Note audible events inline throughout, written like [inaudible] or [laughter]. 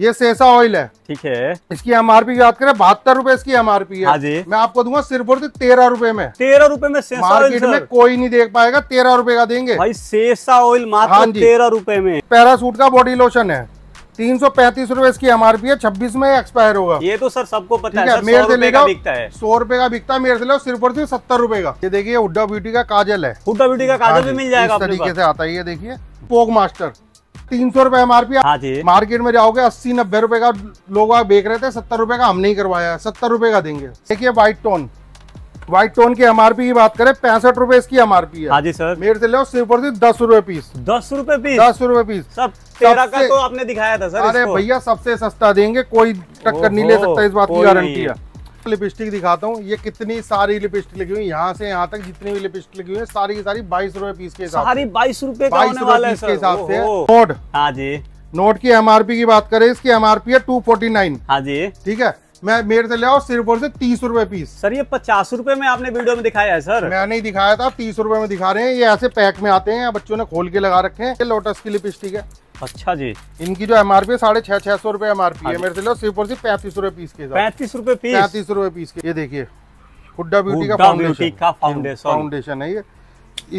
ये सेसा ऑयल है ठीक है इसकी एमआरपी की बात करें बहत्तर रूपए इसकी एमआरपी है हाँ जी मैं आपको दूंगा सिर्फ और तेरह रूपए में तेरह रूपए में सेसा मार्केट में कोई नहीं देख पाएगा तेरह रूपए का देंगे भाई सेसा ऑयल मात्र हाँ तेरह रूपए में पैरासूट का बॉडी लोशन है तीन सौ पैंतीस रूपए इसकी एमआरपी है छब्बीस में एक्सपायर होगा ये तो सर सबको पता है, मेरे से लेगा बिकता है सौ रुपए का बिकता है मेरे से लो सिर्फ और सिर्फ सत्तर रूपए का ये देखिए हुड्डा ब्यूटी का काजल है हुड्डा ब्यूटी का काजल हाँ भी मिल जाएगा इस तरीके से आता है ये देखिए पोक मास्टर तीन सौ रुपए एम आर पी हाँ मार्केट में जाओगे अस्सी नब्बे रुपए का लोग बेच रहे थे सत्तर रुपए का हम नहीं करवाया सत्तर रुपए का देंगे देखिए व्हाइट टोन व्हाइट टोन की एमआरपी की बात करें पैंसठ रूपए इसकी एमआरपी है पी हाँ जी सर मेरे से लो सिर्फ और सिर्फ दस रूपए पीस दस रुपए पीस दस रूपए पीस सब तेरा का तो आपने दिखाया था सर अरे भैया सबसे सस्ता देंगे कोई टक्कर नहीं ले सकता इस बात की गारंटी है लिपस्टिक दिखाता हूँ ये कितनी सारी लिपस्टिक लगी हुई यहाँ से यहाँ तक जितनी भी लिपस्टिक लगी हुई है सारी की सारी बाईस रूपए पीस के हिसाब सारी बाईस रूपए बाईस पीस के हिसाब से नोट हाँ जी नोट की एमआरपी की बात करें इसकी एमआरपी है टू फोर्टी नाइन हाँ जी ठीक है मैं मेरे से ले आओ सिर्फ और सिर्फ तीस रूपए पीस सर ये पचास रूपए में आपने वीडियो में दिखाया है सर मैंने ही दिखाया था तीस रूपए में दिखा रहे हैं ये ऐसे पैक में आते हैं बच्चों ने खोल के लगा रखे हैं लोटस की लिपस्टिक है अच्छा जी इनकी जो एम आर पी साढ़े छह छह सौ रुपए एम आर पी है हाँ मेरे से सिर्फ और सिर्फ पैंतीस रुपए पीस के पैंतीस रुपए पीस पैंतीस रुपए पीस के ये देखिए हुड्डा ब्यूटी का फाउंडेशन फाउंडेशन है ये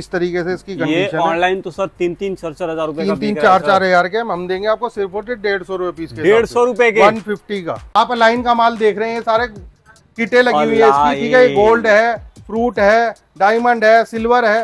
इस तरीके से इसकी कंडीशन ऑनलाइन तो सर तीन तीन चार चार हजार तीन तीन चार चार हजार के हम देंगे आपको सिर्फ और डेढ़ सौ रुपए पीस के डेढ़ सौ रुपए के वन फिफ्टी का आप लाइन का माल देख रहे हैं सारे किटे लगी हुई है इसकी ठीक है गोल्ड है फ्रूट है डायमंड है सिल्वर है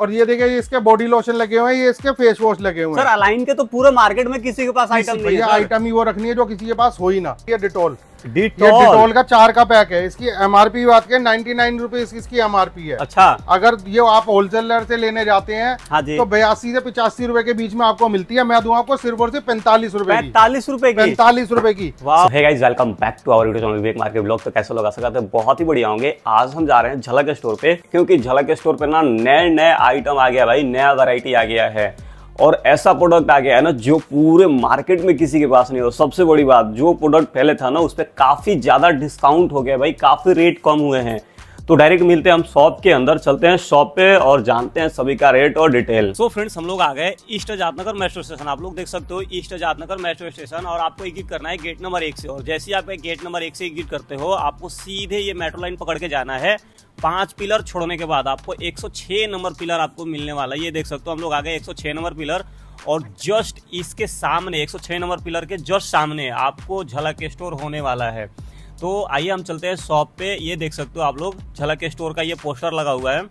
और ये देखिए इसके बॉडी लोशन लगे हुए हैं ये इसके फेस वॉश लगे हुए हैं सर अलाइन के तो पूरे मार्केट में किसी के पास आइटम नहीं है आइटम ही वो रखनी है जो किसी के पास हो ही ना ये डिटोल डिटोल का चार का पैक है इसकी एमआरपी बात करें नाइन्टी नाइन रुपीज इसकी एम आर पी है अच्छा अगर ये आप होलसेलर से लेने जाते हैं हाँ तो बयासी से पिचासी रूपए के बीच में आपको मिलती है मैं दू आपको सिर्फ और सिर्फ पैंतालीस रूपए पैंतालीस रूपए पैंतालीस रूपए की welcome back to our YouTube market blog तो कैसे लगा सकते हैं बहुत ही बढ़िया होंगे आज हम जा रहे हैं झलक स्टोर पे क्योंकि झलक स्टोर पे ना नए नए आइटम आ गया भाई नया वेरायटी आ गया है और ऐसा प्रोडक्ट आ गया है ना जो पूरे मार्केट में किसी के पास नहीं हो सबसे बड़ी बात जो प्रोडक्ट पहले था ना उस पर काफ़ी ज़्यादा डिस्काउंट हो गया भाई काफ़ी रेट कम हुए हैं तो डायरेक्ट मिलते हैं हम शॉप के अंदर चलते हैं शॉप पे और जानते हैं सभी का रेट और डिटेल सो so फ्रेंड्स हम लोग आ गए ईस्ट जातनगर मेट्रो स्टेशन आप लोग देख सकते हो ईस्ट जातनगर मेट्रो स्टेशन और आपको एग्जिट करना है गेट नंबर एक से और जैसे आप गेट नंबर एक से एग्जिट करते हो आपको सीधे ये मेट्रो लाइन पकड़ के जाना है पांच पिलर छोड़ने के बाद आपको 106 नंबर पिलर आपको मिलने वाला है ये देख सकते हो हम लोग आ गए 106 नंबर पिलर और जस्ट इसके सामने 106 नंबर पिलर के जस्ट सामने आपको झलक स्टोर होने वाला है तो आइए हम चलते हैं शॉप पे ये देख सकते हो आप लोग झलक के स्टोर का ये पोस्टर लगा हुआ है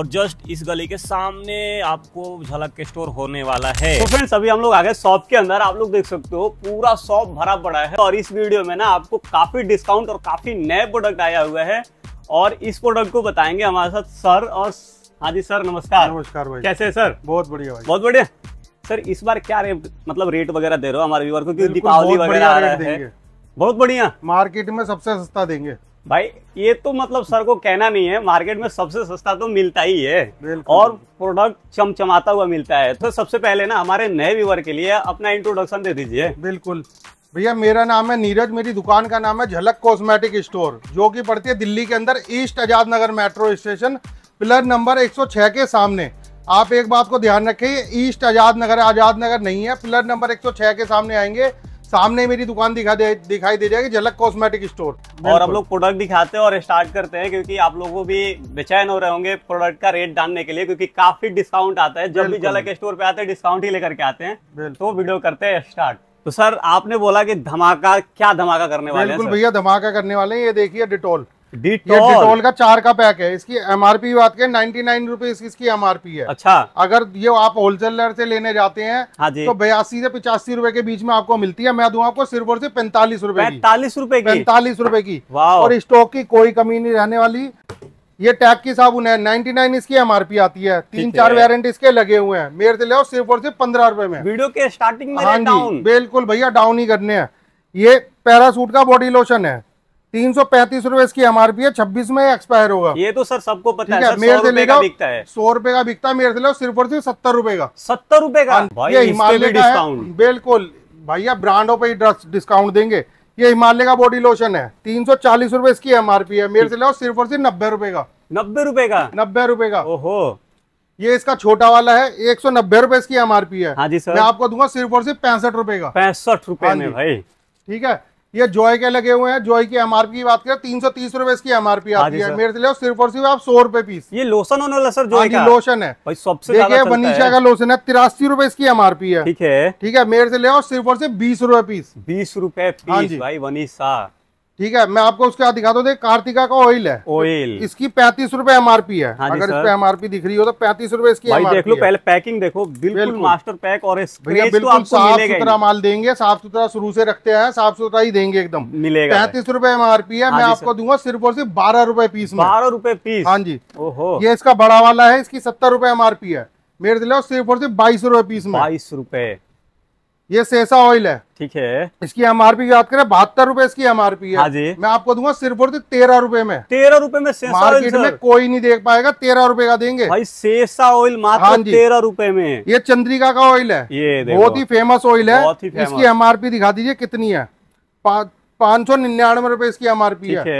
और जस्ट इस गली के सामने आपको झलक के स्टोर होने वाला है तो फ्रेंड्स अभी हम लोग आ गए शॉप के अंदर आप लोग देख सकते हो पूरा शॉप भरा पड़ा है और इस वीडियो में ना आपको काफी डिस्काउंट और काफी नए प्रोडक्ट आया हुआ है और इस प्रोडक्ट को बताएंगे हमारे साथ सर और हाँ जी सर नमस्कार नमस्कार भाई कैसे है सर बहुत बढ़िया भाई बहुत बढ़िया सर इस बार क्या रेट मतलब रेट वगैरह दे रहे हो हमारे व्यूवर को क्योंकि दीपावली वगैरह आ रहा है बहुत बढ़िया मार्केट में सबसे सस्ता देंगे भाई ये तो मतलब सर को कहना नहीं है मार्केट में सबसे सस्ता तो मिलता ही है और प्रोडक्ट चमचमाता हुआ मिलता है तो सबसे पहले ना हमारे नए व्यूवर के लिए अपना इंट्रोडक्शन दे दीजिए बिल्कुल भैया मेरा नाम है नीरज मेरी दुकान का नाम है झलक कॉस्मेटिक स्टोर जो कि पड़ती है दिल्ली के अंदर east Azad Nagar metro station pillar number 106 के सामने आप एक बात को ध्यान रखें ईस्ट आजाद नगर आजाद नगर नहीं है पिलर नंबर 106 के सामने आएंगे सामने मेरी दुकान दिखा दे दिखाई दे जाएगी झलक कॉस्मेटिक स्टोर और हम लोग प्रोडक्ट दिखाते हैं और स्टार्ट करते हैं क्योंकि आप लोगों भी बेचैन हो रहे होंगे प्रोडक्ट का रेट डालने के लिए क्योंकि काफी डिस्काउंट आता है जब भी झलक स्टोर पे आते हैं डिस्काउंट ही लेकर के आते हैं तो वीडियो करते हैं स्टार्ट तो सर आपने बोला की धमाका क्या धमाका करने वाले बिल्कुल भैया धमाका करने वाले ये देखिए डिटोल डिटोल का चार का पैक है इसकी एम बात पी नाइन्टी नाइन रुपीज इसकी पी है अच्छा अगर ये आप होलसेलर से लेने जाते हैं हाँ जी। तो बयासी से पिचासी रुपए के बीच में आपको मिलती है मैं दू आपको सिर्फ और सिर्फ पैंतालीस रूपए पैंतालीस रूपए पैंतालीस रूपए की और स्टॉक की कोई कमी नहीं रहने वाली ये टैग की साबुन है 99 इसकी एमआरपी आती है तीन चार वेरिएंट इसके लगे हुए हैं मेरे से लो सिर्फ और सिर्फ पंद्रह रुपए में वीडियो के स्टार्टिंग में हाँ बिल्कुल भैया डाउन ही करने हैं ये पैरासूट का बॉडी लोशन है तीन सौ पैंतीस रूपए इसकी पी है छब्बीस में एक्सपायर होगा ये तो सर सबको पता है, है मेरे से लेगा बिकता है सौ रुपए का बिकता है मेरे से लेगा सिर्फ और सिर्फ सत्तर रूपये का सत्तर रुपए का हाँ, ये हिमालय डिस्काउंट बिल्कुल भैया ब्रांडों पे ही डिस्काउंट देंगे ये हिमालय का बॉडी लोशन है तीन सौ चालीस रूपए इसकी एम आर पी है मेरे से लेगा सिर्फ और सिर्फ नब्बे रुपए का नब्बे रुपए का नब्बे रुपए का ओहो ये इसका छोटा वाला है एक सौ नब्बे रुपए इसकी एम आर पी है हाँ मैं आपको दूंगा सिर्फ और सिर्फ पैंसठ रुपए का पैंसठ रुपए हाँ ठीक है ये जॉय के लगे हुए हैं जॉय की एमआरपी की बात करें तीन सौ तीस रूपए इसकी एमआरपी आती हाँ है मेरे से ले सिर्फ और सिर्फ आप सौ रुपए पीस ये लोशन होने वाला सर जो हाँ लोशन है सबसे देखिए बनीशा का लोशन है तिरासी रूपए इसकी एमआरपी है ठीक है ठीक है मेरे से ले सिर्फ और सिर्फ बीस रूपए पीस बीस रूपए हाँ पीस भाई बनीशा ठीक है मैं आपको उसके बाद दिखा हूँ कार्तिका का ऑयल है ऑयल इसकी पैंतीस रूपए एम आर पी है हाँ अगर इस पे पी दिख रही हो तो पैंतीस रूपए इसकी भाई देख लो पहले पैकिंग देखो बिल्कुल मास्टर पैक और भैया तो बिल्कुल साफ सुथरा माल देंगे साफ सुथरा शुरू से रखते हैं साफ सुथरा ही देंगे एकदम मिलेगा पैंतीस रूपए एम आर पी है हाँ मैं आपको दूंगा सिर्फ और सिर्फ बारह रूपए पीस बारह रूपए पीस हाँ जी ओहो ये इसका बड़ा वाला है इसकी सत्तर रूपए एम आर पी है मेरे दिलाओ सिर्फ और सिर्फ बाईस रूपए पीस में बाईस रूपए ये सेसा ऑयल है ठीक है इसकी एम आर पी की बात करें बहत्तर रूपए इसकी एम है हाँ जी मैं आपको दूंगा सिर्फ और तेरह रूपए में तेरह रूपए में सेसा मार्केट में कोई नहीं देख पाएगा तेरह रूपए का देंगे भाई सेसा ऑयल मात्र हाँ तेरह रूपए में ये चंद्रिका का ऑयल है ये बहुत ही फेमस ऑयल है इसकी पी दिखा दीजिए कितनी है पाँच सौ निन्यानवे रूपए इसकी पी है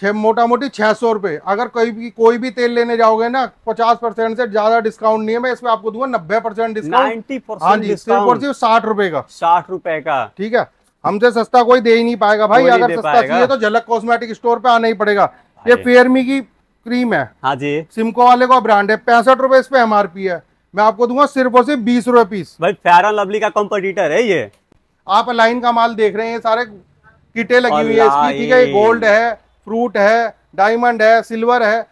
छः मोटा मोटी छः सौ रुपये अगर कोई भी कोई भी तेल लेने जाओगे ना पचास परसेंट से ज्यादा डिस्काउंट नहीं है मैं इसमें आपको दूंगा नब्बे परसेंट डिस्काउंट हाँ जी सिर्फ और सिर्फ साठ रुपए का साठ रुपए का ठीक है हमसे सस्ता कोई दे ही नहीं पाएगा भाई अगर सस्ता चाहिए तो झलक कॉस्मेटिक स्टोर पे आना ही पड़ेगा हाँ ये फेयरमी की क्रीम है हाँ जी सिमको वाले का ब्रांड है पैंसठ रुपए इस पे पी है मैं आपको दूंगा सिर्फ और सिर्फ बीस रुपए पीस भाई फेरा लवली का कॉम्पिटिटर है ये आप लाइन का माल देख रहे हैं सारे किटे लगी हुई है इसकी ठीक है गोल्ड है फ्रूट है डायमंड है सिल्वर है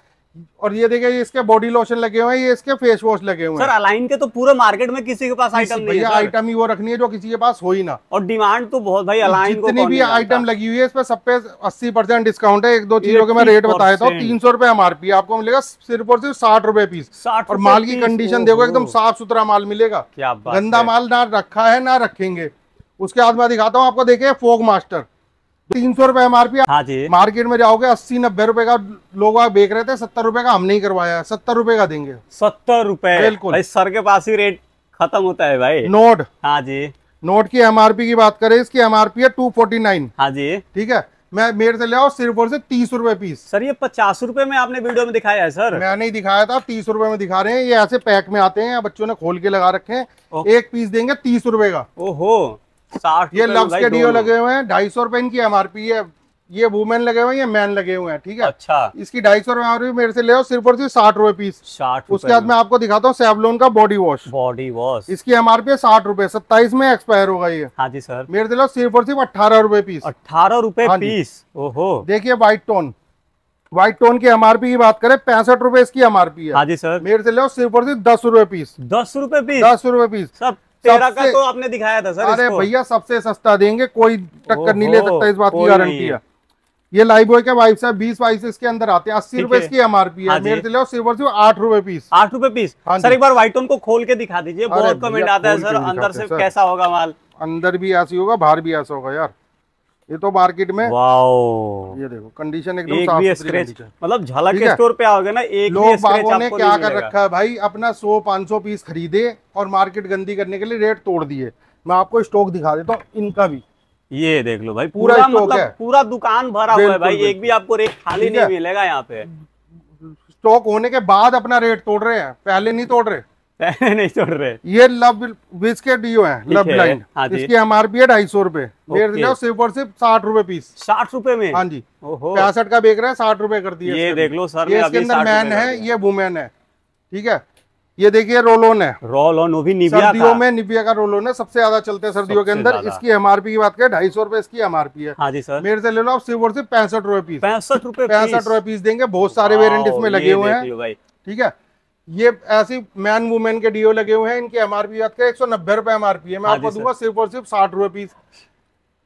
और ये देखिए इसके बॉडी लोशन लगे हुए हैं ये इसके फेस वॉश लगे हुए हैं सर अलाइन के तो पूरे मार्केट में किसी के पास आइटम नहीं है आइटम ही वो रखनी है जो किसी के पास हो ही ना और डिमांड तो बहुत भाई अलाइन जितनी भी आइटम लगी हुई है इस पर सब पे अस्सी परसेंट डिस्काउंट है एक दो चीजों के मैं रेट बताया था तीन सौ रुपए एमआरपी आपको मिलेगा सिर्फ और सिर्फ साठ रुपए पीस और माल की कंडीशन देखो एकदम साफ सुथरा माल मिलेगा गंदा माल ना रखा है ना रखेंगे उसके बाद मैं दिखाता हूँ आपको देखे फोक मास्टर तीन सौ रुपए एम आर पी हाँ जी मार्केट में जाओगे अस्सी नब्बे रुपए का लोग बेच रहे थे सत्तर रुपए का हम नहीं करवाया सत्तर रुपए का देंगे सत्तर रुपए बिल्कुल सर के पास ही रेट खत्म होता है भाई नोट हाँ जी नोट की पी की बात करें इसकी एमआरपी है टू फोर्टी नाइन हाँ जी ठीक है मैं मेरे से ले आओ सिर्फ और सिर्फ तीस रूपए पीस सर ये पचास रूपए में आपने वीडियो में दिखाया है सर मैंने ही दिखाया था तीस रूपए में दिखा रहे हैं ये ऐसे पैक में आते हैं बच्चों ने खोल के लगा रखे हैं एक पीस देंगे तीस रूपए का ओहो साठ ये लव्स के डीओ लगे हुए हैं ढाई सौ रुपए इनकी एम है ये वुमेन लगे हुए हैं ये मैन लगे हुए हैं ठीक है अच्छा इसकी ढाई सौ रुपए मेरे से ले लो सिर्फ और सिर्फ साठ रुपए पीस साठ उसके बाद मैं आपको दिखाता हूँ सेवलोन का बॉडी वॉश बॉडी वॉश इसकी एमआरपी है साठ रुपए सत्ताईस में एक्सपायर होगा ये हाँ जी सर मेरे से लो सिर्फ और सिर्फ अठारह रुपए पीस अठारह रुपए हाँ पीस ओहो देखिए व्हाइट टोन व्हाइट टोन की एमआरपी की बात करें पैंसठ रुपए इसकी एमआरपी है हाँ जी सर मेरे से लो सिर्फ और सिर्फ दस रुपए पीस दस रुपए पीस दस रुपए पीस सब तेरह का तो आपने दिखाया था सर अरे भैया सबसे सस्ता देंगे कोई टक्कर नहीं ले सकता इस बात की गारंटी है ये लाइफ बॉय के वाइफ साहब बीस वाइफ इसके अंदर आते हैं अस्सी रुपए की एम है हाँ मेरे से सिल्वर से आठ रुपए पीस आठ रुपए पीस हाँ सर एक बार वाइटोन को खोल के दिखा दीजिए बहुत कमेंट आता है सर अंदर से कैसा होगा माल अंदर भी ऐसी होगा बाहर भी ऐसा होगा यार ये तो मार्केट में वाओ ये देखो कंडीशन एकदम एक साफ स्क्रेच मतलब झाला के स्टोर पे आओगे ना एक लोग बागों ने क्या कर रखा है भाई अपना 100 500 पीस खरीदे और मार्केट गंदी करने के लिए रेट तोड़ दिए मैं आपको स्टॉक दिखा देता हूँ इनका भी ये देख लो भाई पूरा, पूरा मतलब पूरा दुकान भरा हुआ है भाई एक भी आपको रेट खाली नहीं मिलेगा यहाँ पे स्टॉक होने के बाद अपना रेट तोड़ रहे हैं पहले नहीं तोड़ रहे [laughs] नहीं छोड़ रहे ये लव बीज के डीओ है लव हाँ इसकी एम आर पी है ढाई सौ रूपए सिर्फ और सिर्फ साठ रूपए पीस साठ रूपए में हाँ जी पैंसठ का बेच रहे हैं साठ रूपए कर दिए देख लो सर इसके अंदर मैन है ये वुमेन है ठीक है ये देखिए रोलोन है वो भी निविया सर्दियों में निविया का है सबसे ज्यादा चलते हैं सर्दियों के अंदर इसकी एमआरपी की बात करें ढाई सौ रुपए इसकी एमआरपी है हाँ जी सर मेरे से ले लो आप सिर्फ और सिर्फ पैंसठ रुपए पीस पैंसठ रुपए पैंसठ रुपए पीस देंगे बहुत सारे वेरियंट इसमें लगे हुए हैं ठीक है ये ऐसी मैन वुमेन के डीओ लगे हुए हैं इनकी एमआरपी बात करें एक सौ नब्बे रुपए एमआरपी है मैं हाँ आपको दूंगा सिर्फ और सिर्फ साठ रुपए पीस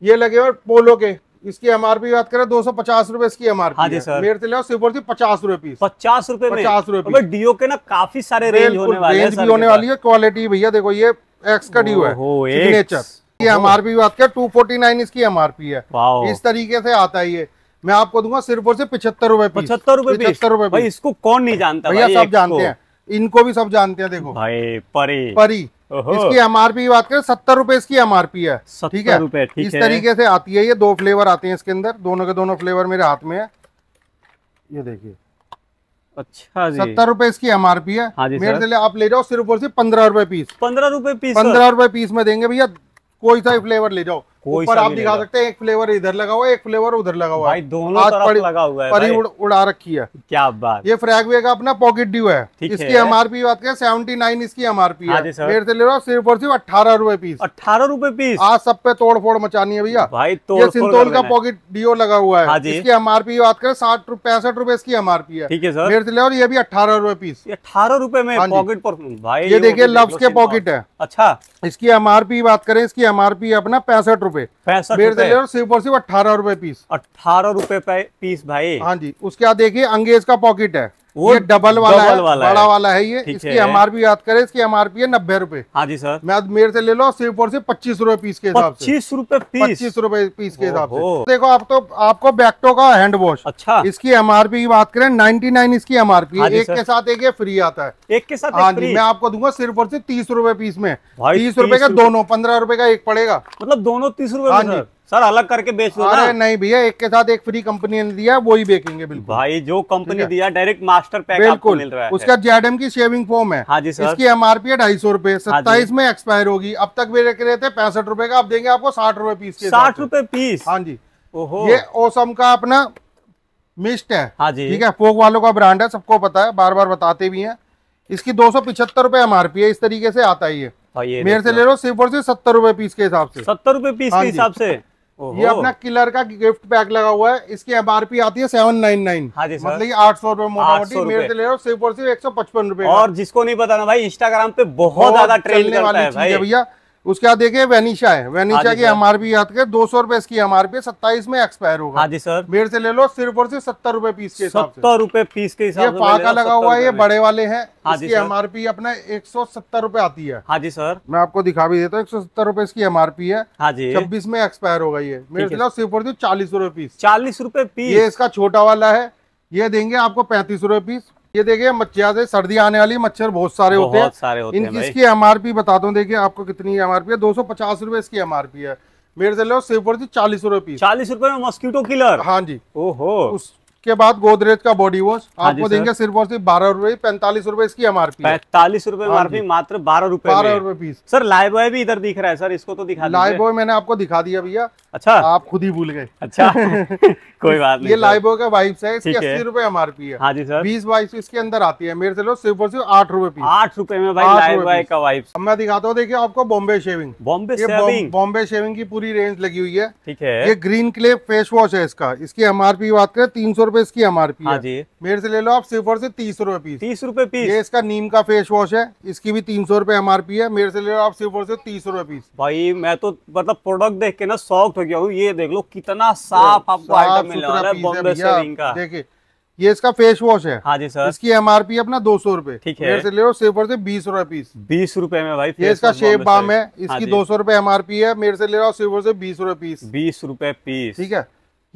ये लगे हुए पोलो के इसकी एमआरपी बात करें दो सौ पचास रूपए इसकी एमआरपी आर पी मेरे से सिर्फ और सिर्फ पचास रुपए पीस पचास रूपए पचास रूपए डीओ के ना काफी सारे रेंज होने वाले रेंज भी होने वाली है क्वालिटी भैया देखो ये एक्स का डीओ है सिग्नेचर ये एमआरपी बात करें टू फोर्टी नाइन इसकी एमआरपी है इस तरीके से आता है ये मैं आपको दूंगा सिर्फ और सिर्फ पचहत्तर रूपए पचहत्तर रूपए पचहत्तर रूपए इसको कौन नहीं जानता भैया सब जानते हैं इनको भी सब जानते हैं देखो भाई परी परी इसकी एमआरपी की बात करें सत्तर रुपए इसकी एमआरपी है ठीक है इस तरीके से आती है ये दो फ्लेवर आते हैं इसके अंदर दोनों के दोनों फ्लेवर मेरे हाथ में है ये देखिए अच्छा जी सत्तर रुपए इसकी एमआरपी है हाँ मेरे दिले आप ले जाओ सिर्फ और सिर्फ पंद्रह रुपए पीस पंद्रह रुपए पीस पंद्रह रुपए पीस में देंगे भैया कोई सा फ्लेवर ले जाओ ऊपर आप दिखा सकते हैं एक फ्लेवर इधर लगा हुआ है एक फ्लेवर उधर लगा हुआ है दोनों तरफ लगा हुआ है परी उड़, उड़ा रखी है क्या बात ये फ्रैगवे का अपना पॉकेट ड्यू है इसकी एम आर पी बात करें सेवेंटी नाइन इसकी एम आर पी है मेरे हाँ से ले रहा सिर्फ और सिर्फ अठारह रूपए पीस अठारह रूपए पीस आज सब पे तोड़ फोड़ मचानी है भैया भाई सिंतोल का पॉकेट डीओ लगा हुआ है हाँ इसकी एम आर पी बात करें साठ पैंसठ रूपए इसकी एम आर पी है ठीक है सर मेरे से ले और ये भी अठारह रूपए पीस अठारह रूपए में पॉकेट हाँ पर भाई ये देखिए लव्स के पॉकेट है अच्छा इसकी एम आर पी बात करें इसकी एम आर पी अपना पैंसठ रूपए रूपए पैंसठ और अठारह रूपए पीस अठारह रूपए पीस भाई हाँ जी उसके बाद देखिए अंगेज का पॉकेट है वो ये डबल वाला डबल है, वाला बड़ा वाला है ये इसकी एम आर याद करें इसकी एम आर पी है नब्बे रूपए हाँ जी सर मैं मेरे से ले लो सिर्फ और सिर्फ पच्चीस रूपए पीस के हिसाब से पच्चीस रूपए पच्चीस रूपए पीस के हिसाब से देखो आप तो आपको बैक्टो का हैंड वॉश अच्छा इसकी एम की बात करें नाइनटी नाइन इसकी एम आर पी एक के साथ एक फ्री आता है एक के साथ हाँ जी मैं आपको दूंगा सिर्फ और सिर्फ तीस रूपए पीस में तीस रूपए का दोनों पंद्रह रूपए का एक पड़ेगा मतलब दोनों तीस रूपए हाँ सर अलग करके बेच दो अरे नहीं भैया एक के साथ एक फ्री कंपनी ने दिया वो ही बेचेंगे बिल्कुल भाई जो कंपनी दिया डायरेक्ट मास्टर पैक आपको मिल रहा है उसका जेडएम की शेविंग फॉर्म है हाँ जी सर इसकी एमआरपी है ढाई सौ रूपए हाँ सत्ताईस में एक्सपायर होगी अब तक वे रख रहे थे पैंसठ रूपए का आप देंगे आपको साठ रूपए पीस साठ रूपए पीस हाँ जी ओहो ये ओसम का अपना मिस्ट है हाँ जी ठीक है फोक वालों का ब्रांड है सबको पता है बार बार बताते भी है इसकी दो सौ पिछहत्तर रूपए एमआरपी है इस तरीके से आता है है मेरे से ले लो सिर्फ और सिर्फ सत्तर रूपए पीस के हिसाब से सत्तर रूपए पीस हाँ के हिसाब से ये अपना किलर का गिफ्ट पैक लगा हुआ है इसकी पी आती है सेवन नाइन नाइन मतलब आठ सौ रुपए मोटा मेरे से ले रहे हो सिर्फ और सिर्फ एक सौ पचपन रूपए और जिसको नहीं पता ना भाई इंस्टाग्राम पे बहुत ज्यादा ट्रेंड करता है भैया उसके बाद देखिए वेनिशा है वेनिशा हाँ की एम आर पी याद कर दो सौ रुपए इसकी एम आर पी सत्ताईस में एक्सपायर होगा हाँ जी सर मेरे से ले लो सिर्फ और सिर्फ सत्तर रुपए पीस के सत्तर रुपए पीस के हिसाब ये फाका लगा हुआ है ये बड़े वाले हैं हाँ इसकी एम आर पी अपना एक सौ सत्तर रुपए आती है हाँ जी सर मैं आपको दिखा भी देता हूँ एक सौ सत्तर रुपए इसकी एम आर पी है हाँ छब्बीस में एक्सपायर होगा ये मेरे से लो सिर्फ और सिर्फ चालीस रुपए पीस चालीस रुपए पीस ये इसका छोटा वाला है ये देंगे आपको पैंतीस रुपए पीस ये देखिए मच्छिया से सर्दी आने वाली मच्छर बहुत सारे बहुत होते हैं सारे होते इनकी इसकी पी बता दो देखिए आपको कितनी एम आर पी है दो सौ पचास रूपए इसकी पी है मेरे से लो सेफर चालीस रुपए पीस चालीस रुपए में मॉस्किटो किलर हाँ जी ओहो उस के बाद गोदरेज का बॉडी हाँ वॉश आपको देंगे सिर्फ और सिर्फ बारह रूपए पैंतालीस रूपए इसकी एम आर पी पैंतालीस रूपए हाँ मात्र बारह रूपए बारह रूपए पीस सर लाइव बॉय भी इधर दिख रहा है सर इसको तो दिखा लाइव बॉय मैंने आपको दिखा दिया भैया अच्छा आप खुद ही भूल गए अच्छा [laughs] कोई बात नहीं ये लाइव बॉय का वाइफ है इसकी अस्सी रूपए एम आर पी है हाँ जी सर बीस वाइप्स इसके अंदर आती है मेरे से लो सिर्फ और सिर्फ आठ रूपए पीस आठ रूपए में भाई लाइव बॉय का वाइप्स मैं दिखाता हूँ देखिये आपको Bombay shaving Bombay shaving Bombay shaving की पूरी रेंज लगी हुई है ठीक है ये ग्रीन क्लेप फेस वॉश है इसका इसकी एमआरपी बात करें तीन सौ रूपए इसकी एम आर पी जी मेरे से ले लो आप सिर्फ और सिर्फ तीस रूपए पीस तीस रूपए पीस ये इसका नीम का फेस वॉश है इसकी भी तीन सौ रूपए एम आर पी है मेरे से ले लो आप सिर्फ और सिर्फ तीस रूपए पीस भाई मैं तो मतलब प्रोडक्ट देख के ना शॉक हो गया हूँ ये देख लो कितना साफ आपको आइटम मिल रहा है देखिए ये इसका फेस वॉश है हाँ जी सर इसकी एम आर पी अपना दो सौ रूपए ठीक है से ले लो सेफ से बीस रूपए पीस बीस रूपए में भाई ये इसका शेप बाम है इसकी दो सौ रूपए एम आर पी है मेरे से ले लो सेफ से बीस रूपए पीस बीस रूपए हाँ पीस ठीक है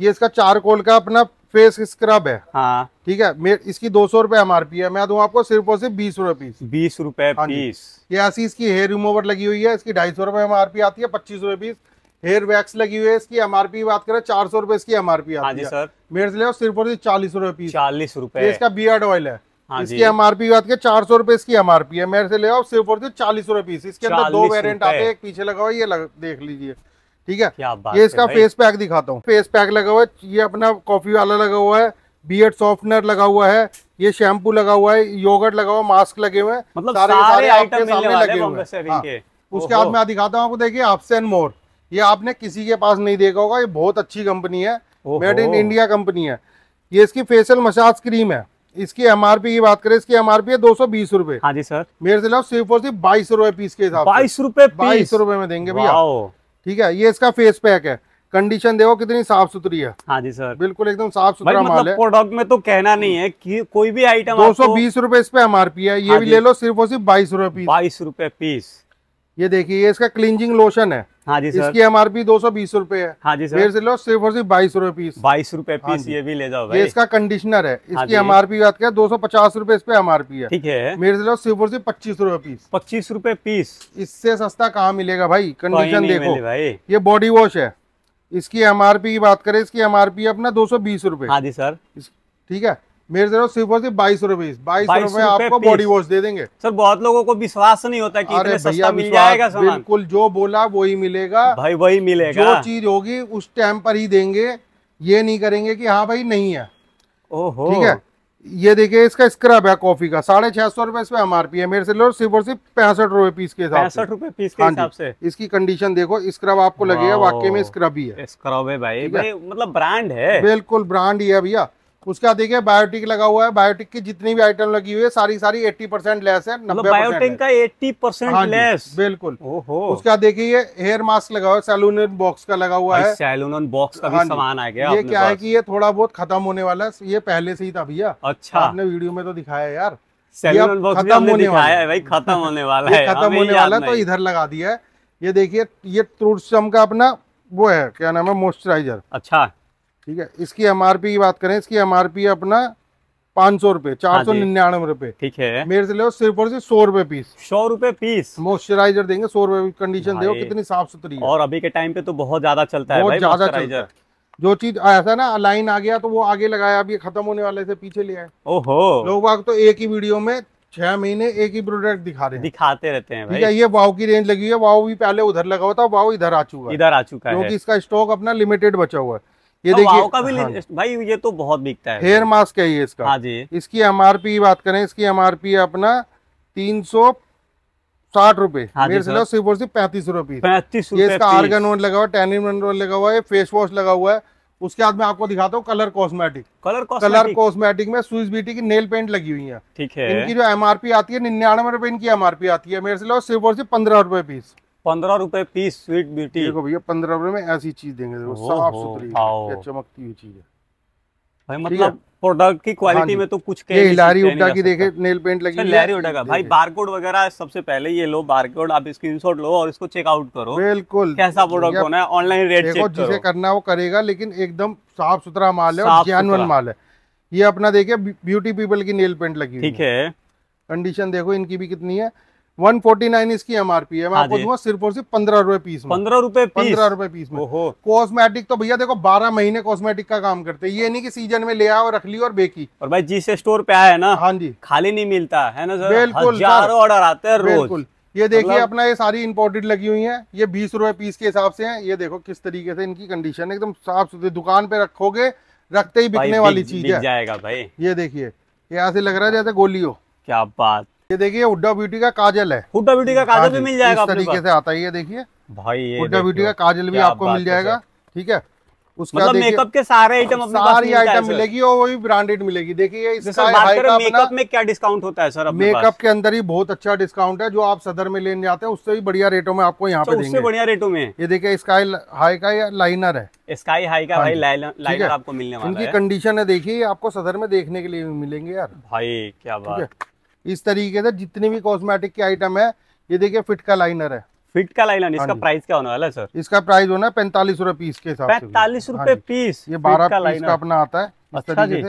ये इसका चारकोल का अपना फेस स्क्रब है हाँ ठीक है इसकी दो सौ रूपए एम आर पी है मैं दूँ आपको सिर्फ और सिर्फ बीस रूपए पीस बीस रूपए हाँ पीस ये ऐसी इसकी हेयर रिमूवर लगी हुई है इसकी ढाई सौ रूपये एम आर पी आती है पच्चीस रूपए पीस हेयर वैक्स लगी हुई है इसकी एम आर की बात करें चार सौ रूपये इसकी एम आर पी आती हाँ है मेरे से ले सिर्फ और सिर्फ चालीस रूपए पीस चालीस रूपए इसका बियर्ड ऑयल है हाँ इसकी एम आर की बात करें चार सौ रूपये इसकी एम आर पी है मेरे से ले आओ सिर्फ और सिर्फ चालीस रूपए पीस इसके अंदर दो वेरियंट आते हैं एक पीछे लगा हुआ ये देख लीजिए ठीक है ये इसका फेस पैक दिखाता हूँ फेस पैक लगा हुआ है ये अपना कॉफी वाला लगा हुआ है बियड सॉफ्टनर लगा हुआ है ये शैम्पू लगा हुआ है योगर्ट लगा हुआ मास्क लगे हुए हैं मतलब सारे सारे आइटम सामने लगे हुए हैं हाँ, उसके बाद मैं दिखाता हूँ आपको देखिए आपसे एंड मोर ये आपने किसी के पास नहीं देखा होगा ये बहुत अच्छी कंपनी है मेड इन इंडिया कंपनी है ये इसकी फेशियल मसाज क्रीम है इसकी एमआरपी की बात करें इसकी एमआरपी है दो सौ बीस रूपए हाँ जी सर मेरे से लाओ सिर्फ और सिर्फ बाईस रूपए पीस के हिसाब से बाईस रूपए बाईस रूपए में देंगे भैया ठीक है ये इसका फेस पैक है कंडीशन देखो कितनी साफ सुथरी है हाँ जी सर बिल्कुल एकदम साफ सुथरा मतलब माल है प्रोडक्ट में तो कहना नहीं है कि कोई भी आइटम दो सौ बीस रूपए इस पे एम आर पी है ये हाँ भी ले लो सिर्फ और सिर्फ बाईस रूपए पीस बाईस रूपए पीस ये देखिए ये इसका क्लिंजिंग लोशन है हाँ जी सर इसकी एमआरपी दो सौ बीस रूपए है हाँ जी सर मेरे से लो सिर्फ और सिर्फ बाईस रूपए पीस बाईस रूपए हाँ पीस हाँ ये भी ले जाओ भाई। ये इसका कंडीशनर है हाँ इसकी एमआरपी बात क्या दो सौ पचास रूपए इस पे एमआरपी है ठीक है मेरे से लो सिर्फ और सिर्फ पच्चीस रूपए पीस पच्चीस रूपए पीस इससे सस्ता कहाँ मिलेगा भाई कंडीशन देखो भाई ये बॉडी वॉश है इसकी एमआरपी की बात करे इसकी एमआरपी अपना दो सौ बीस रूपए हाँ जी सर ठीक है मेरे तरफ सिर्फ और सिर्फ बाईस रुपए बाईस रूपए आपको बॉडी वॉश दे देंगे सर बहुत लोगों को विश्वास नहीं होता कि इतने सस्ता मिल जाएगा सामान बिल्कुल जो बोला वही मिलेगा भाई वही मिलेगा जो चीज होगी उस टाइम पर ही देंगे ये नहीं करेंगे कि हाँ भाई नहीं है ओहो ठीक है ये देखिए इसका स्क्रब है कॉफी का साढ़े छह सौ रुपए इसमें एमआरपी है मेरे से लो सिर्फ और सिर्फ पैंसठ रूपए पीस के हिसाब से रुपए पीस के हाँ हिसाब से इसकी कंडीशन देखो स्क्रब आपको लगेगा वाकई में स्क्रब ही है स्क्रब है भाई, भाई मतलब ब्रांड है बिल्कुल ब्रांड ही है भैया उसका देखिए बायोटिक लगा हुआ है बायोटिक की जितनी भी आइटम लगी हुई है सारी सारी 80 परसेंट लेस है मतलब नब्बे बायोटिक का 80 परसेंट हाँ लेस बिल्कुल ओहो उसका देखिए हेयर मास्क लगा हुआ है सैलून बॉक्स का लगा हुआ है सैलून बॉक्स का भी हाँ सामान आ गया ये क्या है की ये थोड़ा बहुत खत्म होने वाला है ये पहले से ही था भैया अच्छा आपने वीडियो में तो दिखाया यार खत्म होने वाला है भाई खत्म होने वाला [laughs] है खत्म होने वाला तो इधर लगा दिया है ये देखिए ये त्रुटसम का अपना वो है क्या नाम है मॉइस्चराइजर अच्छा ठीक है इसकी एम की बात करें इसकी एम अपना पाँच सौ रूपए चार सौ हाँ निन्यानवे रूपए ठीक है मेरे से लो सिर्फ और सिर्फ सौ रूपए पीस सौ रूपए पीस मॉइस्चराइजर देंगे सौ रूपए कंडीशन देखो कितनी साफ सुथरी और अभी के टाइम पे तो बहुत ज्यादा चलता है ज्यादा चलता जो चीज ऐसा ना लाइन आ गया तो वो आगे लगाया अभी खत्म होने वाले से पीछे ले आए ओहो लोग बाग तो एक ही वीडियो में छह महीने एक ही प्रोडक्ट दिखा रहे हैं दिखाते रहते हैं भाई ये वाव की रेंज लगी है वाव भी पहले उधर लगा हुआ था वाव इधर आ चुका है इधर आ चुका है क्योंकि इसका स्टॉक अपना लिमिटेड बचा हुआ है ये तो देखिए हाँ। भाई ये तो बहुत बिकता है हेयर मास्क है ये इसका हाँ जी इसकी एमआरपी की बात करें इसकी एमआरपी अपना तीन सौ साठ रूपए हाँ सिर्फ पैंतीस रूपये ये इसका आर्गन रोल लगा हुआ है टैनिन लगा हुआ है फेस वॉश लगा हुआ है उसके बाद में आपको दिखाता हूँ colour cosmetic colour cosmetic colour cosmetic में स्विस बीटी की नेल पेंट लगी हुई है ठीक है इनकी जो एमआरपी आती है निन्यानवे रुपए इनकी एमआरपी आती है मेरे से लो सिर्फ और सिर्फ पंद्रह रुपए पीस पंद्रह रुपए पीस स्वीट ब्यूटी देखो भैया पंद्रह रुपए में ऐसी चीज देंगे साफ सुथरी चमकती हुई चीज है भाई मतलब प्रोडक्ट की क्वालिटी हाँ में तो कुछ ये लारी उड्डा की देखे नेल पेंट लगी अच्छा, लारी उड्डा का भाई बारकोड वगैरह सबसे पहले ये लो बारकोड आप स्क्रीनशॉट लो और इसको चेकआउट करो बिल्कुल कैसा प्रोडक्ट होना है ऑनलाइन रेट चेक करो जिसे करना वो करेगा लेकिन एकदम साफ सुथरा माल है और जेनुअन माल है ये अपना देखिए ब्यूटी पीपल की नेल पेंट लगी ठीक है कंडीशन देखो इनकी भी कितनी है 149 इसकी एमआरपी है मैं हाँ आपको दूंगा सिर्फ और सिर्फ पंद्रह रुपए पीस पंद्रह रुपए पंद्रह रुपए पीस में कॉस्मेटिक तो भैया देखो बारह महीने कॉस्मेटिक का काम करते हैं ये नहीं कि सीजन में ले आओ रख ली और बेकी और भाई जिस स्टोर पे आया है ना हाँ जी खाली नहीं मिलता है ना सर बिल्कुल ऑर्डर आते हैं बिल्कुल ये देखिए मतलब अपना ये सारी इंपोर्टेड लगी हुई है ये बीस रुपए पीस के हिसाब से है ये देखो किस तरीके से इनकी कंडीशन है एकदम साफ सुथरी दुकान पे रखोगे रखते ही बिकने वाली चीज है जाएगा भाई ये देखिए यहाँ से लग रहा है जैसे गोली हो क्या बात ये देखिए हुडा ब्यूटी का काजल है हुडा ब्यूटी का काजल भी मिल जाएगा इस तरीके से आता है ये देखिए भाई हुडा ब्यूटी का काजल भी आपको मिल जाएगा ठीक है उसका मतलब मेकअप के सारे आइटम अपने सारी आइटम मिलेगी और वो भी ब्रांडेड मिलेगी देखिए मेकअप में क्या डिस्काउंट होता है सर मेकअप के अंदर ही बहुत अच्छा डिस्काउंट है जो आप सदर में लेने जाते हैं उससे भी बढ़िया रेटों में आपको यहाँ अच्छा, पे देंगे बढ़िया रेटों में ये देखिए स्काई हाई का लाइनर है स्काई हाई का हाँ भाई लाइनर आपको मिलने वाला है इनकी कंडीशन है देखिए आपको सदर में देखने के लिए मिलेंगे यार भाई क्या बात इस तरीके से जितने भी कॉस्मेटिक के आइटम है ये देखिए फिट का लाइनर है फिट का लाइनर इसका प्राइस हाँ क्या होने वाला है सर इसका प्राइस होना है पैंतालीस रूपए पीस के हिसाब से पैंतालीस हाँ रूपए पीस ये बारह पीस का अपना आता है अच्छा जी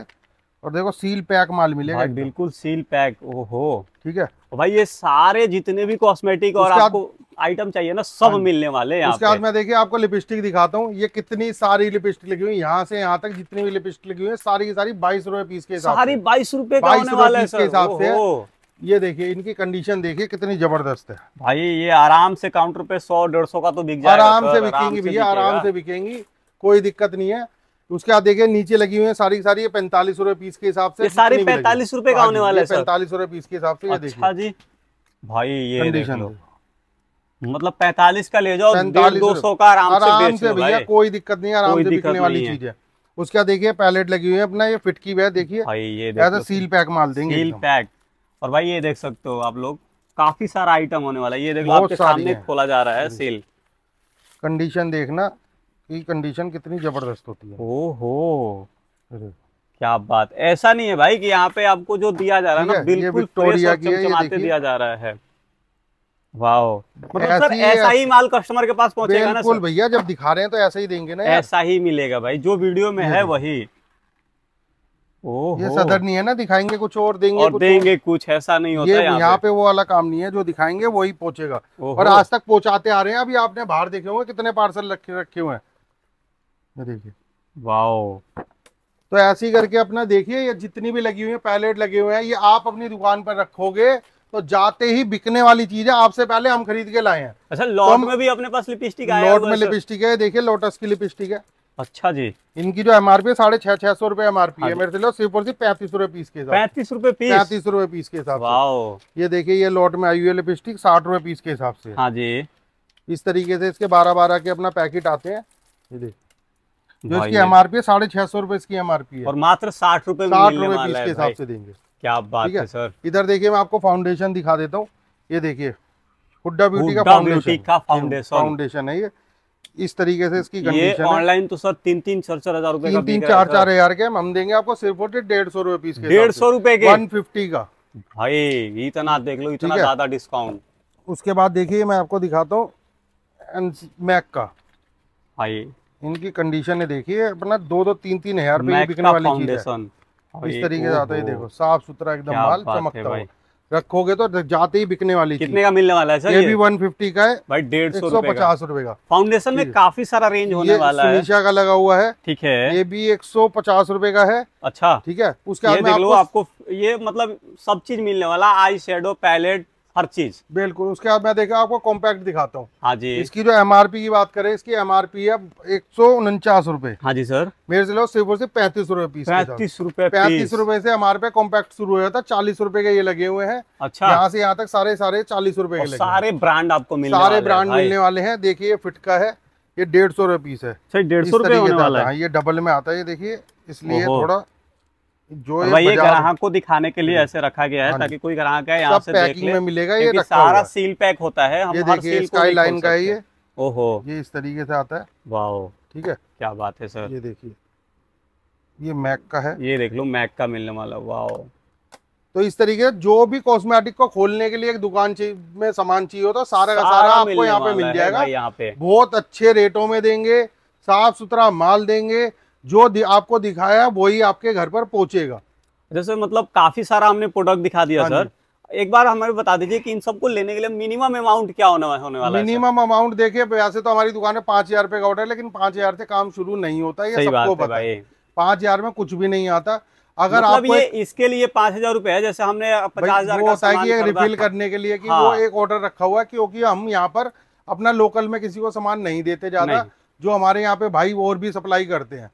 और देखो सील पैक माल मिलेगा बिल्कुल सील पैक ओहो ठीक है भाई ये सारे जितने भी कॉस्मेटिक और आपको आइटम चाहिए ना सब हाँ मिलने वाले हैं उसके बाद मैं देखिए आपको लिपस्टिक दिखाता हूँ ये कितनी सारी लिपस्टिक लगी हुई यहाँ से यहाँ तक जितनी भी लिपस्टिक लगी हुई है सारी की सारी बाईस रुपए पीस के हिसाब सारी बाईस रुपए बाईस रुपए के हिसाब से ये देखिए इनकी कंडीशन देखिए कितनी जबरदस्त है भाई ये आराम से काउंटर पे सौ डेढ़ सौ का तो बिक जाएगा आराम से बिकेंगी भैया आराम से बिकेंगी कोई दिक्कत नहीं है तो उसके बाद देखिए नीचे लगी हुई है सारी सारी पैंतालीस रुपए पीस के हिसाब से सारी पैंतालीस रुपए का हाँ होने वाला है पैंतालीस रुपए पीस के हिसाब से अच्छा भाई ये मतलब पैंतालीस का ले जाओ दो सौ का आराम, आराम से भैया कोई दिक्कत नहीं आराम से बिकने वाली चीज है उसके बाद देखिए पैलेट लगी हुई है अपना ये फिटकी है देखिए भाई ये तो सील पैक माल देंगे सील पैक और भाई ये देख सकते हो आप लोग काफी सारा आइटम होने वाला है ये देखो आपके सामने खोला जा रहा है सील कंडीशन देखना की कंडीशन कितनी जबरदस्त होती है ओ हो क्या बात ऐसा नहीं है भाई कि यहाँ पे आपको जो दिया जा रहा है ना बिल्कुल टोरिया की चमचमाते दिया जा रहा है वाह मतलब सर ऐसा ही माल कस्टमर के पास पहुंचेगा ना भैया जब दिखा रहे हैं तो ऐसा ही देंगे ना ऐसा ही मिलेगा भाई जो वीडियो में है हम्म। वही ये सदर नहीं है ना दिखाएंगे कुछ और देंगे और कुछ देंगे और। कुछ ऐसा नहीं होता ये यहाँ पे वो वाला काम नहीं है जो दिखाएंगे वही पहुंचेगा और आज तक पहुंचाते आ रहे हैं अभी आपने बाहर देखे होंगे कितने पार्सल रखे रखे हुए हैं देखिए वाओ तो ऐसी करके अपना देखिए ये जितनी भी लगी हुई है पैलेट लगे हुए हैं ये आप अपनी दुकान पर रखोगे तो जाते ही बिकने वाली चीज है आपसे पहले हम खरीद के लाए हैं अच्छा लॉट तो में भी अपने पास लिपस्टिक है लॉट में लिपस्टिक है देखिए लोटस की लिपस्टिक है अच्छा जी इनकी जो एमआरपी है साढ़े छह छह सौ रुपए एमआरपी है हाँ मेरे से सिर्फ और सिर्फ पैंतीस रुपए पीस के हिसाब पैंतीस रुपए पीस पैंतीस रुपए पीस के हिसाब से ये देखिए ये लॉट में आई हुई है लिपस्टिक साठ रुपए पीस के हिसाब से हाँ जी इस तरीके से इसके बारह बारह के अपना पैकेट आते हैं ये देखिए जो इसकी एम आर पी है साढ़े छह सौ रूपये इसकी एम आर पी है और मात्र साठ रूपये साठ रूपये पीस के हिसाब से देंगे क्या बात है सर इधर देखिए मैं आपको फाउंडेशन दिखा देता हूँ ये देखिए हुड्डा ब्यूटी का फाउंडेशन फाउंडेशन है ये इस तरीके से इसकी कंडीशन ऑनलाइन तो सर तीन तीन चार चार हजार तीन तीन चार चार हजार के हम देंगे आपको सिर्फ और डेढ़ सौ रूपये पीस डेढ़ सौ रूपये के वन फिफ्टी का भाई इतना देख लो इतना ज्यादा डिस्काउंट उसके बाद देखिए मैं आपको दिखाता हूँ मैक का भाई इनकी कंडीशन है देखिए अपना दो दो तीन तीन हजार बिकने वाली चीज है इस तरीके से आता है देखो साफ सुथरा एकदम माल चमकता है रखोगे तो जाते ही बिकने वाली कितने का मिलने वाला है सर ये भी 150 का है भाई डेढ़ सौ पचास रूपए का फाउंडेशन में काफी सारा रेंज होने वाला है सुनिशा का लगा हुआ है ठीक है ये भी एक सौ पचास रूपए का है अच्छा ठीक है उसके बाद आपको ये मतलब सब चीज मिलने वाला आई शेडो पैलेट हर चीज बिल्कुल उसके बाद मैं देखा आपको कॉम्पैक्ट दिखाता हूँ हाँ जी इसकी जो एम की बात करें इसकी एम आर पी है एक सौ उनचास रूपए हाँ जी सर मेरे से लो सिर्फ से पैंतीस रूपए पीस पैंतीस रूपए पैंतीस रूपए से पे कॉम्पैक्ट शुरू हुआ था चालीस रूपए के ये लगे हुए हैं अच्छा यहाँ से यहाँ तक सारे सारे चालीस रूपए के सारे ब्रांड आपको मिले सारे ब्रांड मिलने वाले हैं देखिये फिट का है ये डेढ़ सौ रूपए पीस है डेढ़ सौ रूपये हाँ, ये डबल में आता है ये देखिए इसलिए थोड़ा जो ये ग्राहक को दिखाने के लिए हम्म। ऐसे रखा गया है हाँ ताकि कोई ग्राहक है यहाँ से देख ले में मिलेगा ये सारा सील पैक होता है हम ये देखिए स्काई लाइन का है ये ओहो ये इस तरीके से आता है वाह ठीक है क्या बात है सर ये देखिए ये मैक का है ये देख लो मैक का मिलने वाला वाह तो इस तरीके से जो भी कॉस्मेटिक को खोलने के लिए एक दुकान में सामान चाहिए होता सारा का सारा आपको यहाँ पे मिल जाएगा यहाँ पे बहुत अच्छे रेटों में देंगे साफ सुथरा माल देंगे जो दि, आपको दिखाया वही आपके घर पर पहुंचेगा जैसे अच्छा मतलब काफी सारा हमने प्रोडक्ट दिखा दिया हाँ सर एक बार हमें बता दीजिए कि इन सबको लेने के लिए मिनिमम अमाउंट क्या होने होने वाला मिनिमम अमाउंट देखिए वैसे तो हमारी दुकान में पांच हजार रुपए का ऑर्डर है लेकिन पांच हजार से काम शुरू नहीं होता ये सबको पता है पांच हजार में कुछ भी नहीं आता अगर मतलब आप ये इसके लिए पांच हजार रुपए है जैसे हमने पचास हजार रिफिल करने के लिए की वो हाँ। एक ऑर्डर रखा हुआ है क्योंकि हम यहाँ पर अपना लोकल में किसी को सामान नहीं देते ज्यादा जो हमारे यहाँ पे भाई और भी सप्लाई करते हैं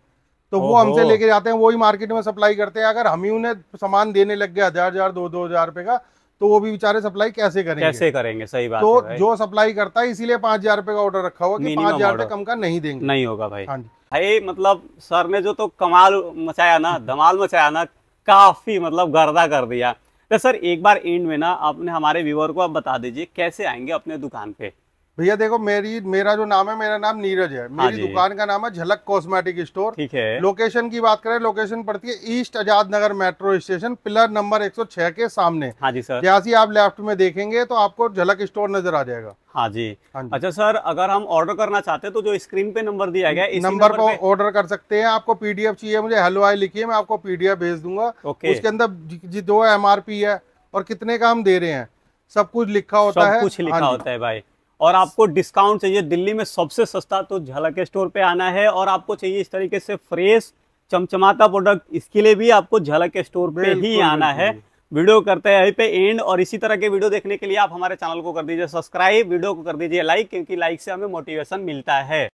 तो वो हमसे लेके जाते हैं वही मार्केट में सप्लाई करते हैं अगर हम ही उन्हें सामान देने लग गए हजार हजार दो दो हजार रुपए का तो वो भी बेचारे सप्लाई कैसे करेंगे कैसे करेंगे सही बात तो है जो सप्लाई करता है इसीलिए पांच हजार रुपए का ऑर्डर रखा हुआ पांच हजार कम का नहीं देंगे नहीं होगा भाई हाँ भाई मतलब सर ने जो तो कमाल मचाया ना हम्म। धमाल मचाया ना काफी मतलब गर्दा कर दिया तो सर एक बार एंड में ना आपने हमारे व्यूअर को आप बता दीजिए कैसे आएंगे अपने दुकान पे भैया देखो मेरी मेरा जो नाम है मेरा नाम नीरज है मेरी हाँ दुकान का नाम है झलक कॉस्मेटिक स्टोर ठीक है लोकेशन की बात करें लोकेशन पड़ती है east Azad Nagar metro station pillar number 106 के सामने हाँ जी सर जहाँ आप लेफ्ट में देखेंगे तो आपको झलक स्टोर नजर आ जाएगा हाँ जी हाँ अच्छा सर अगर हम ऑर्डर करना चाहते हैं तो जो स्क्रीन पे नंबर दिया गया नंबर पर ऑर्डर कर सकते हैं आपको पीडीएफ चाहिए मुझे हेलो आई लिखिए मैं आपको पीडीएफ भेज दूंगा उसके अंदर जो एम है और कितने का हम दे रहे हैं सब कुछ लिखा होता है कुछ लिखा हाँ होता है भाई और आपको डिस्काउंट चाहिए दिल्ली में सबसे सस्ता तो झलक के स्टोर पे आना है और आपको चाहिए इस तरीके से फ्रेश चमचमाता प्रोडक्ट इसके लिए भी आपको झलक के स्टोर पे ही आना है वीडियो करते हैं यहीं पे एंड और इसी तरह के वीडियो देखने के लिए आप हमारे चैनल को कर दीजिए सब्सक्राइब वीडियो को कर दीजिए लाइक क्योंकि लाइक से हमें मोटिवेशन मिलता है